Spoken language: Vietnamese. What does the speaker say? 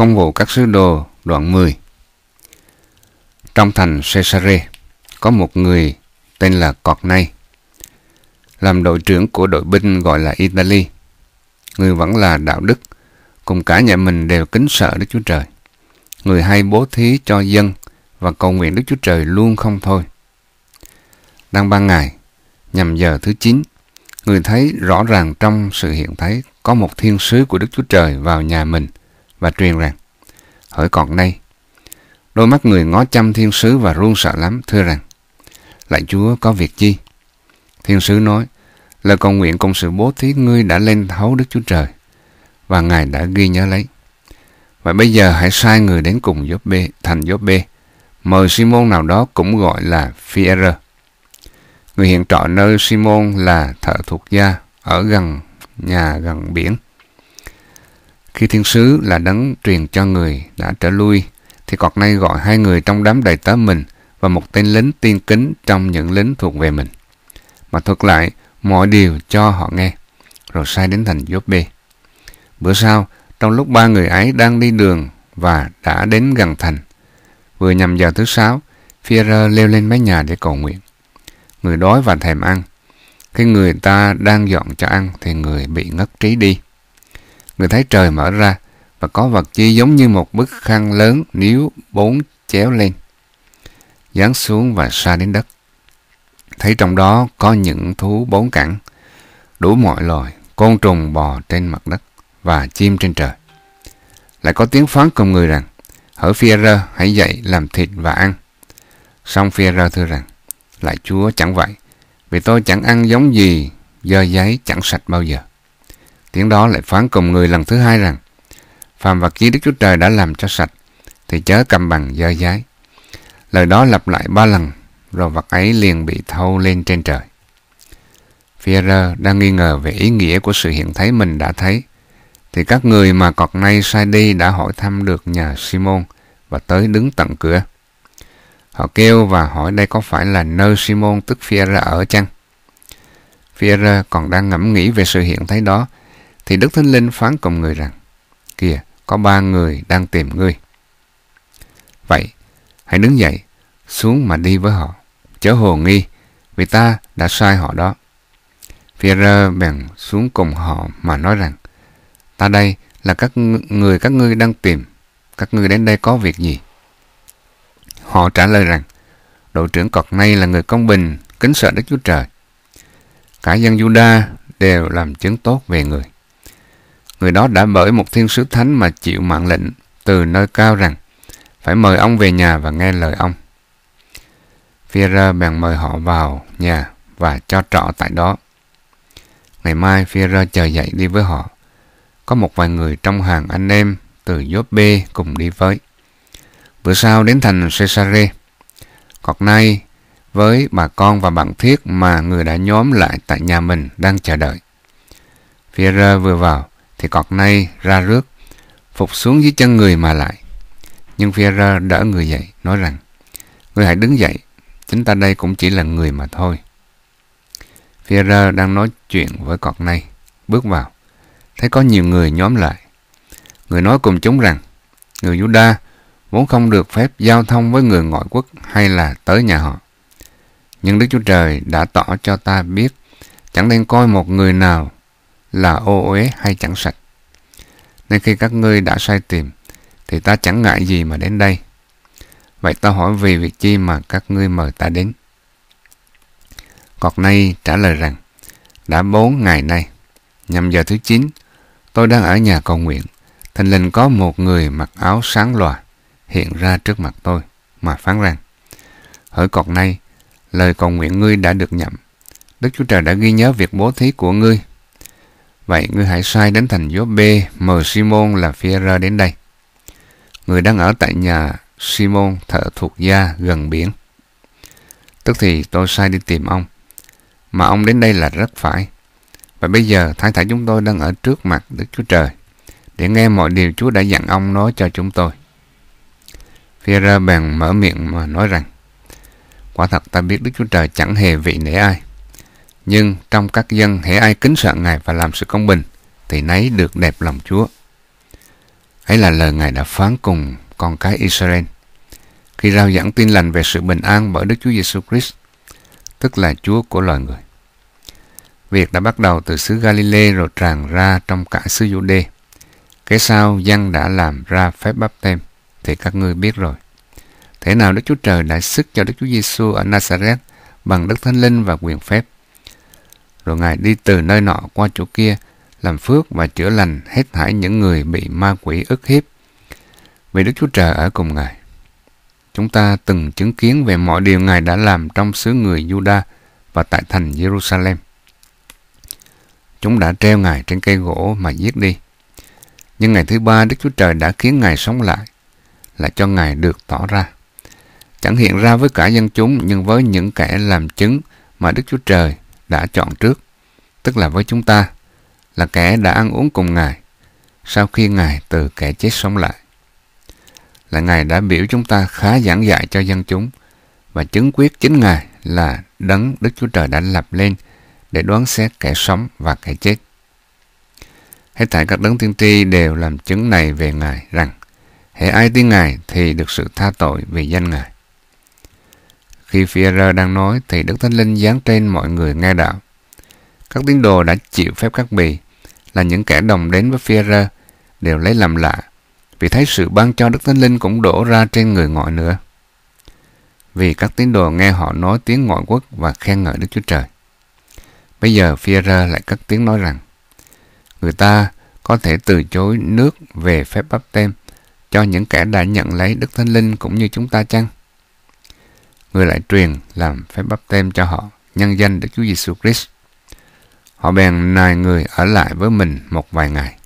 Công vụ các sứ đồ đoạn 10 Trong thành Caesarea có một người tên là Cọt làm đội trưởng của đội binh gọi là Italy. Người vẫn là đạo đức, cùng cả nhà mình đều kính sợ Đức Chúa Trời. Người hay bố thí cho dân và cầu nguyện Đức Chúa Trời luôn không thôi. Đang ban ngày, nhằm giờ thứ 9, người thấy rõ ràng trong sự hiện thấy có một thiên sứ của Đức Chúa Trời vào nhà mình – và truyền rằng Hỡi còn đây Đôi mắt người ngó chăm thiên sứ và run sợ lắm thưa rằng Lạy Chúa có việc chi? Thiên sứ nói Lời cầu nguyện cùng sự bố thí ngươi đã lên thấu Đức Chúa Trời và Ngài đã ghi nhớ lấy. Và bây giờ hãy sai người đến cùng Giốp b thành Giốp b mời Simon nào đó cũng gọi là phi Người hiện trọ nơi Simon là thợ thuộc gia ở gần nhà gần biển. Khi thiên sứ là đấng truyền cho người đã trở lui, thì cọt nay gọi hai người trong đám đầy tớ mình và một tên lính tiên kính trong những lính thuộc về mình. Mà thuật lại mọi điều cho họ nghe, rồi sai đến thành Joppe. Bữa sau, trong lúc ba người ấy đang đi đường và đã đến gần thành, vừa nhằm giờ thứ sáu, Führer leo lên mái nhà để cầu nguyện. Người đói và thèm ăn. Khi người ta đang dọn cho ăn thì người bị ngất trí đi người thấy trời mở ra và có vật chi giống như một bức khăn lớn níu bốn chéo lên dán xuống và xa đến đất thấy trong đó có những thú bốn cẳng đủ mọi loài côn trùng bò trên mặt đất và chim trên trời lại có tiếng phán cùng người rằng hỡi phi rơ hãy dậy làm thịt và ăn song phi rơ thưa rằng lại chúa chẳng vậy vì tôi chẳng ăn giống gì dơ giấy chẳng sạch bao giờ Tiếng đó lại phán cùng người lần thứ hai rằng Phàm vật chí Đức Chúa Trời đã làm cho sạch thì chớ cầm bằng dơ dái. Lời đó lặp lại ba lần rồi vật ấy liền bị thâu lên trên trời. Pierre đang nghi ngờ về ý nghĩa của sự hiện thấy mình đã thấy thì các người mà cọt nay sai đi đã hỏi thăm được nhà Simon và tới đứng tận cửa. Họ kêu và hỏi đây có phải là nơi Simon tức Pierre ở chăng? Pierre còn đang ngẫm nghĩ về sự hiện thấy đó thì Đức Thánh Linh phán cùng người rằng, kìa, có ba người đang tìm ngươi. Vậy, hãy đứng dậy, xuống mà đi với họ, chớ hồ nghi, vì ta đã sai họ đó. Pierre bèn xuống cùng họ mà nói rằng, ta đây là các người các ngươi đang tìm, các ngươi đến đây có việc gì? Họ trả lời rằng, đội trưởng cọt nay là người công bình, kính sợ Đức Chúa Trời. Cả dân Juda đều làm chứng tốt về người người đó đã bởi một thiên sứ thánh mà chịu mạng lệnh từ nơi cao rằng phải mời ông về nhà và nghe lời ông. Fiera bèn mời họ vào nhà và cho trọ tại đó. Ngày mai Fiera chờ dậy đi với họ. Có một vài người trong hàng anh em từ B cùng đi với. Bữa sau đến thành Cesare. Còn nay với bà con và bạn thiết mà người đã nhóm lại tại nhà mình đang chờ đợi. Fiera vừa vào, thì cọt nay ra rước, phục xuống dưới chân người mà lại. Nhưng phi rơ đỡ người dậy, nói rằng, người hãy đứng dậy, chúng ta đây cũng chỉ là người mà thôi. phi rơ đang nói chuyện với cọt nay, bước vào, thấy có nhiều người nhóm lại. Người nói cùng chúng rằng, người Juda vốn không được phép giao thông với người ngoại quốc hay là tới nhà họ. Nhưng Đức Chúa Trời đã tỏ cho ta biết chẳng nên coi một người nào là ô uế hay chẳng sạch. Nên khi các ngươi đã sai tìm, thì ta chẳng ngại gì mà đến đây. Vậy ta hỏi vì việc chi mà các ngươi mời ta đến? Cọt nay trả lời rằng, đã bốn ngày nay, nhằm giờ thứ chín, tôi đang ở nhà cầu nguyện. Thình linh có một người mặc áo sáng lòa hiện ra trước mặt tôi mà phán rằng, hỡi cọt nay, lời cầu nguyện ngươi đã được nhậm. Đức Chúa Trời đã ghi nhớ việc bố thí của ngươi Vậy ngươi hãy sai đến thành gió B, mời Simon là Fierre đến đây. Người đang ở tại nhà Simon thợ thuộc gia gần biển. Tức thì tôi sai đi tìm ông. Mà ông đến đây là rất phải. Và bây giờ thái thả chúng tôi đang ở trước mặt Đức Chúa Trời để nghe mọi điều Chúa đã dặn ông nói cho chúng tôi. Fierre bèn mở miệng mà nói rằng Quả thật ta biết Đức Chúa Trời chẳng hề vị nể ai nhưng trong các dân hễ ai kính sợ Ngài và làm sự công bình thì nấy được đẹp lòng Chúa. Ấy là lời Ngài đã phán cùng con cái Israel khi rao giảng tin lành về sự bình an bởi Đức Chúa Giêsu Christ, tức là Chúa của loài người. Việc đã bắt đầu từ xứ Galilee rồi tràn ra trong cả xứ Giu-đê. Kế sau dân đã làm ra phép bắp tem thì các ngươi biết rồi. Thế nào Đức Chúa Trời đã sức cho Đức Chúa Giêsu ở Nazareth bằng Đức Thánh Linh và quyền phép rồi Ngài đi từ nơi nọ qua chỗ kia, làm phước và chữa lành hết thảy những người bị ma quỷ ức hiếp. Vì Đức Chúa Trời ở cùng Ngài. Chúng ta từng chứng kiến về mọi điều Ngài đã làm trong xứ người Juda và tại thành Jerusalem. Chúng đã treo Ngài trên cây gỗ mà giết đi. Nhưng ngày thứ ba Đức Chúa Trời đã khiến Ngài sống lại, là cho Ngài được tỏ ra. Chẳng hiện ra với cả dân chúng nhưng với những kẻ làm chứng mà Đức Chúa Trời đã chọn trước, tức là với chúng ta, là kẻ đã ăn uống cùng Ngài sau khi Ngài từ kẻ chết sống lại. Là Ngài đã biểu chúng ta khá giảng dạy cho dân chúng và chứng quyết chính Ngài là đấng Đức Chúa Trời đã lập lên để đoán xét kẻ sống và kẻ chết. Hết thảy các đấng tiên tri đều làm chứng này về Ngài rằng hệ ai tin Ngài thì được sự tha tội vì danh Ngài. Khi Phi-e-rơ đang nói thì Đức Thánh Linh giáng trên mọi người nghe đạo. Các tín đồ đã chịu phép các bì là những kẻ đồng đến với Phi-e-rơ đều lấy làm lạ vì thấy sự ban cho Đức Thánh Linh cũng đổ ra trên người ngoại nữa. Vì các tín đồ nghe họ nói tiếng ngoại quốc và khen ngợi Đức Chúa Trời. Bây giờ Phi-e-rơ lại cất tiếng nói rằng người ta có thể từ chối nước về phép bắp tem cho những kẻ đã nhận lấy Đức Thánh Linh cũng như chúng ta chăng? người lại truyền làm phép bắp tem cho họ nhân danh Đức Chúa Giêsu Christ. Họ bèn nài người ở lại với mình một vài ngày.